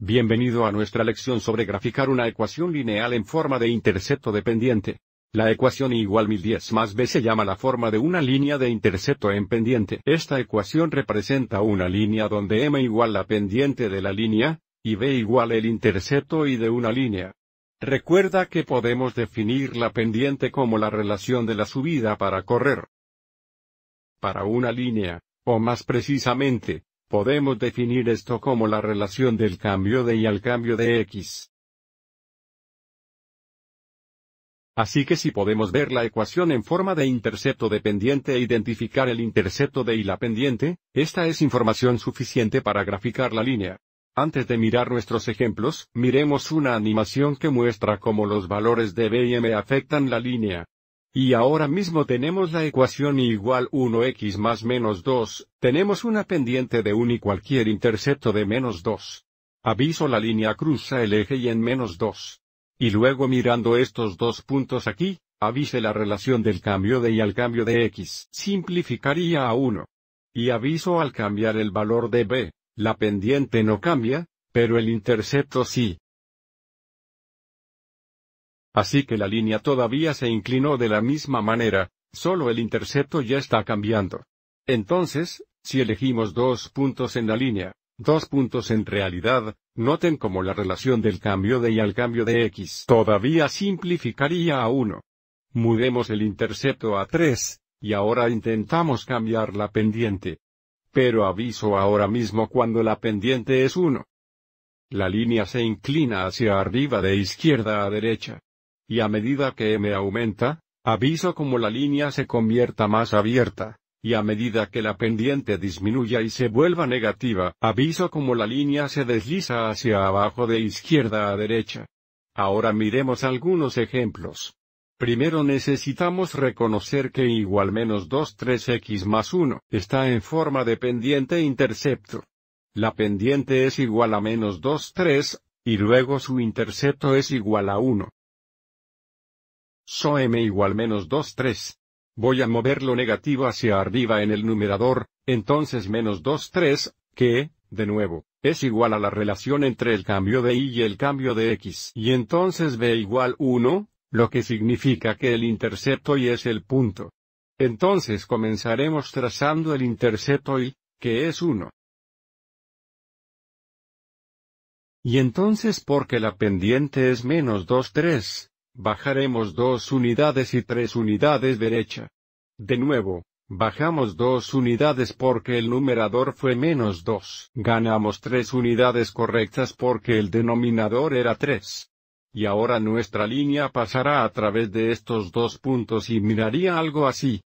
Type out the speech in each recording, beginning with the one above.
Bienvenido a nuestra lección sobre graficar una ecuación lineal en forma de intercepto dependiente. La ecuación igual 1010 más b se llama la forma de una línea de intercepto en pendiente. Esta ecuación representa una línea donde m igual la pendiente de la línea, y b igual el intercepto y de una línea. Recuerda que podemos definir la pendiente como la relación de la subida para correr. Para una línea, o más precisamente, Podemos definir esto como la relación del cambio de y al cambio de x. Así que si podemos ver la ecuación en forma de intercepto de pendiente e identificar el intercepto de y la pendiente, esta es información suficiente para graficar la línea. Antes de mirar nuestros ejemplos, miremos una animación que muestra cómo los valores de B y M afectan la línea. Y ahora mismo tenemos la ecuación igual 1x más menos 2, tenemos una pendiente de 1 y cualquier intercepto de menos 2. Aviso la línea cruza el eje y en menos 2. Y luego mirando estos dos puntos aquí, avise la relación del cambio de y al cambio de x, simplificaría a 1. Y aviso al cambiar el valor de b, la pendiente no cambia, pero el intercepto sí. Así que la línea todavía se inclinó de la misma manera, solo el intercepto ya está cambiando. Entonces, si elegimos dos puntos en la línea, dos puntos en realidad, noten como la relación del cambio de y al cambio de x todavía simplificaría a 1. Mudemos el intercepto a 3, y ahora intentamos cambiar la pendiente. Pero aviso ahora mismo cuando la pendiente es 1. La línea se inclina hacia arriba de izquierda a derecha y a medida que M aumenta, aviso como la línea se convierta más abierta, y a medida que la pendiente disminuya y se vuelva negativa, aviso como la línea se desliza hacia abajo de izquierda a derecha. Ahora miremos algunos ejemplos. Primero necesitamos reconocer que igual menos 2 3x más 1 está en forma de pendiente intercepto. La pendiente es igual a menos 2 3, y luego su intercepto es igual a 1. So m igual menos 2 3. Voy a mover lo negativo hacia arriba en el numerador, entonces menos 2 3, que, de nuevo, es igual a la relación entre el cambio de y y el cambio de x. Y entonces b igual 1, lo que significa que el intercepto y es el punto. Entonces comenzaremos trazando el intercepto y, que es 1. Y entonces porque la pendiente es menos 2 3, bajaremos dos unidades y tres unidades derecha. De nuevo, bajamos dos unidades porque el numerador fue menos 2. Ganamos tres unidades correctas porque el denominador era 3. Y ahora nuestra línea pasará a través de estos dos puntos y miraría algo así.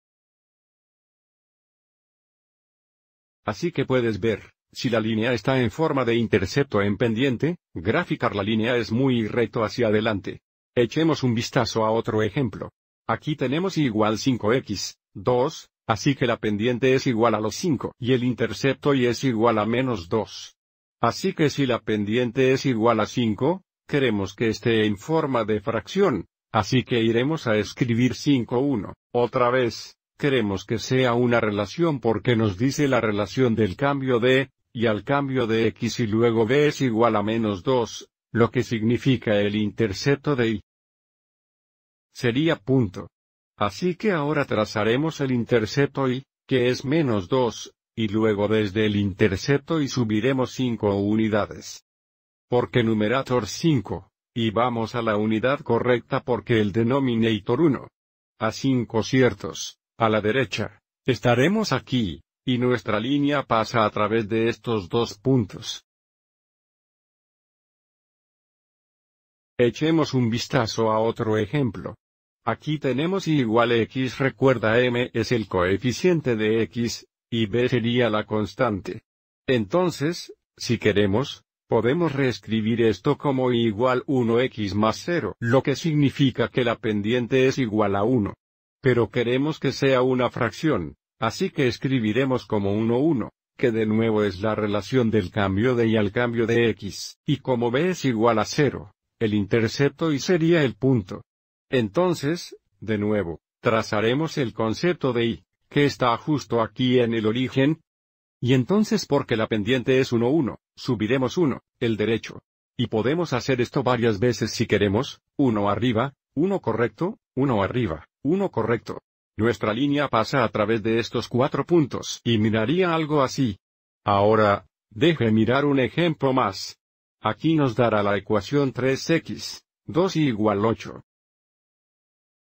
Así que puedes ver, si la línea está en forma de intercepto en pendiente, graficar la línea es muy recto hacia adelante. Echemos un vistazo a otro ejemplo. Aquí tenemos igual 5x, 2, así que la pendiente es igual a los 5 y el intercepto y es igual a menos 2. Así que si la pendiente es igual a 5, queremos que esté en forma de fracción, así que iremos a escribir 5 1, Otra vez, queremos que sea una relación porque nos dice la relación del cambio de, y al cambio de x y luego b es igual a menos 2, lo que significa el intercepto de y. Sería punto. Así que ahora trazaremos el intercepto y, que es menos 2, y luego desde el intercepto y subiremos 5 unidades. Porque numerator 5, y vamos a la unidad correcta porque el denominator 1. A 5 ciertos, a la derecha, estaremos aquí, y nuestra línea pasa a través de estos dos puntos. Echemos un vistazo a otro ejemplo. Aquí tenemos y igual x recuerda m es el coeficiente de x, y b sería la constante. Entonces, si queremos, podemos reescribir esto como y igual 1x más 0, lo que significa que la pendiente es igual a 1. Pero queremos que sea una fracción, así que escribiremos como 1 1, que de nuevo es la relación del cambio de y al cambio de x, y como b es igual a 0, el intercepto y sería el punto. Entonces, de nuevo, trazaremos el concepto de i, que está justo aquí en el origen. Y entonces porque la pendiente es 1, 1, subiremos 1, el derecho. Y podemos hacer esto varias veces si queremos, 1 arriba, 1 correcto, 1 arriba, 1 correcto. Nuestra línea pasa a través de estos cuatro puntos y miraría algo así. Ahora, deje mirar un ejemplo más. Aquí nos dará la ecuación 3x, 2 igual 8.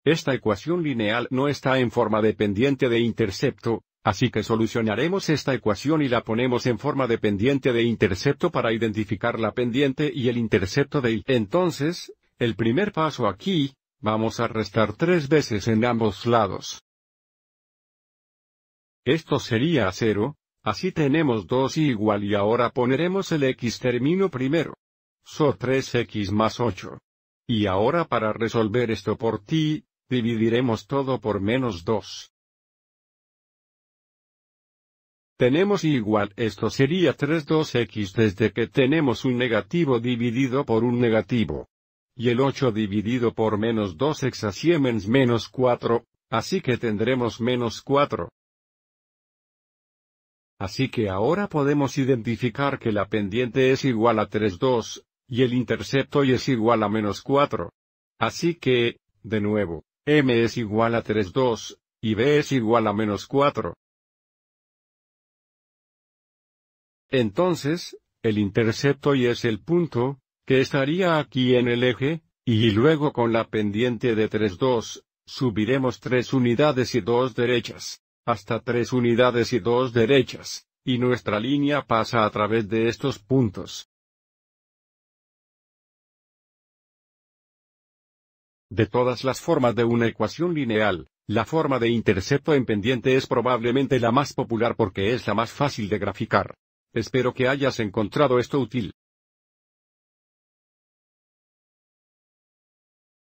Esta ecuación lineal no está en forma dependiente de intercepto, así que solucionaremos esta ecuación y la ponemos en forma dependiente de intercepto para identificar la pendiente y el intercepto de y. Entonces, el primer paso aquí, vamos a restar tres veces en ambos lados. Esto sería cero, así tenemos 2 igual y ahora poneremos el x término primero. So 3x más 8. Y ahora para resolver esto por ti, Dividiremos todo por menos 2. Tenemos igual, esto sería 3 2x desde que tenemos un negativo dividido por un negativo. Y el 8 dividido por menos 2 exasiemens menos 4, así que tendremos menos 4. Así que ahora podemos identificar que la pendiente es igual a 3 2, y el intercepto y es igual a menos 4. Así que, de nuevo, m es igual a 3 2, y b es igual a menos 4. Entonces, el intercepto y es el punto, que estaría aquí en el eje, y luego con la pendiente de 3 2, subiremos 3 unidades y 2 derechas, hasta 3 unidades y 2 derechas, y nuestra línea pasa a través de estos puntos. De todas las formas de una ecuación lineal, la forma de intercepto en pendiente es probablemente la más popular porque es la más fácil de graficar. Espero que hayas encontrado esto útil.